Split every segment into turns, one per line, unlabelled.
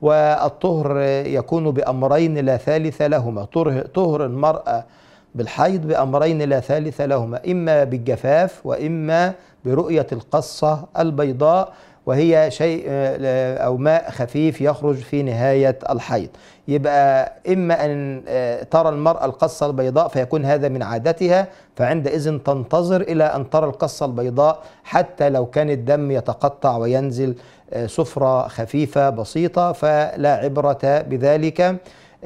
والطهر يكون بأمرين لا ثالث لهما طهر المرأة بالحيض بأمرين لا ثالث لهما إما بالجفاف وإما برؤية القصة البيضاء وهي شيء آه، أو ماء خفيف يخرج في نهاية الحيض يبقى إما أن آه، ترى المرأة القصة البيضاء فيكون هذا من عادتها فعندئذ تنتظر إلى أن ترى القصة البيضاء حتى لو كان الدم يتقطع وينزل آه، سفرة خفيفة بسيطة فلا عبرة بذلك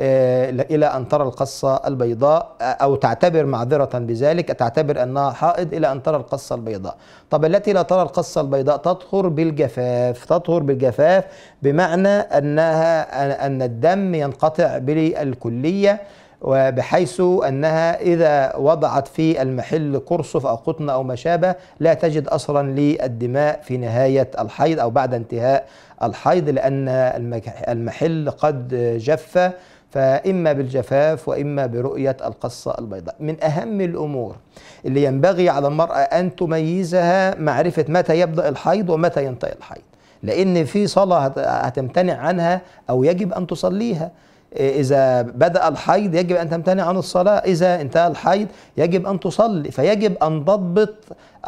آه، إلى أن ترى القصة البيضاء آه، أو تعتبر معذرة بذلك تعتبر أنها حائض إلى أن ترى القصة البيضاء طب التي لا ترى القصة البيضاء تطهر بالجفاف تطهر بالجفاف بمعنى أنها أن الدم ينقطع بالكلية وبحيث انها اذا وضعت في المحل قرصف او قطن او ما شابه لا تجد أصلا للدماء في نهايه الحيض او بعد انتهاء الحيض لان المحل قد جف فإما بالجفاف وإما برؤية القصة البيضاء من أهم الأمور اللي ينبغي على المرأة أن تميزها معرفة متى يبدأ الحيض ومتى ينتهي الحيض لأن في صلاة هتمتنع عنها أو يجب أن تصليها إذا بدأ الحيض يجب أن تمتنع عن الصلاة إذا انتهى الحيض يجب أن تصلي فيجب أن تضبط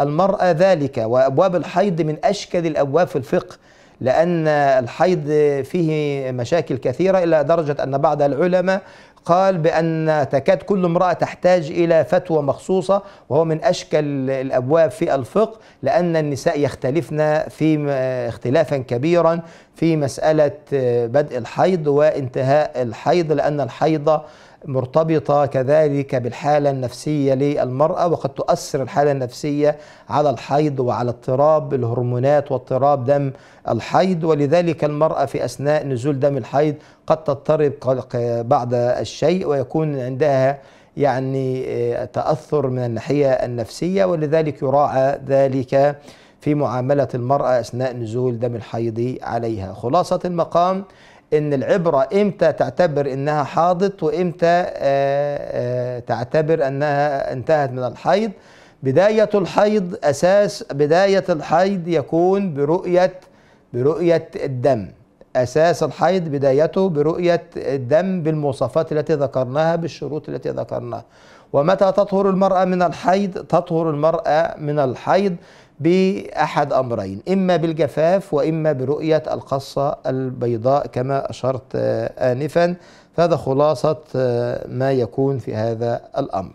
المرأة ذلك وأبواب الحيض من أشكل الأبواب في الفقه لأن الحيض فيه مشاكل كثيرة إلى درجة أن بعض العلماء قال بأن تكاد كل امرأة تحتاج إلى فتوى مخصوصة وهو من أشكل الأبواب في الفقه لأن النساء يختلفن في اختلافا كبيرا في مسألة بدء الحيض وانتهاء الحيض لأن الحيض مرتبطة كذلك بالحالة النفسية للمرأة وقد تؤثر الحالة النفسية على الحيض وعلى اضطراب الهرمونات واضطراب دم الحيض ولذلك المرأة في أثناء نزول دم الحيض قد تضطرب بعض الشيء ويكون عندها يعني آه، تأثر من الناحية النفسية ولذلك يراعى ذلك في معاملة المرأة أثناء نزول دم الحيض عليها خلاصة المقام ان العبره امتى تعتبر انها حاضت وامتى آه، آه، تعتبر انها انتهت من الحيض بدايه الحيض اساس بدايه الحيض يكون برؤيه برؤيه الدم أساس الحيض بدايته برؤية الدم بالمواصفات التي ذكرناها بالشروط التي ذكرناها ومتى تطهر المرأة من الحيض تطهر المرأة من الحيض بأحد أمرين إما بالجفاف وإما برؤية القصة البيضاء كما أشرت آنفا فهذا خلاصة ما يكون في هذا الأمر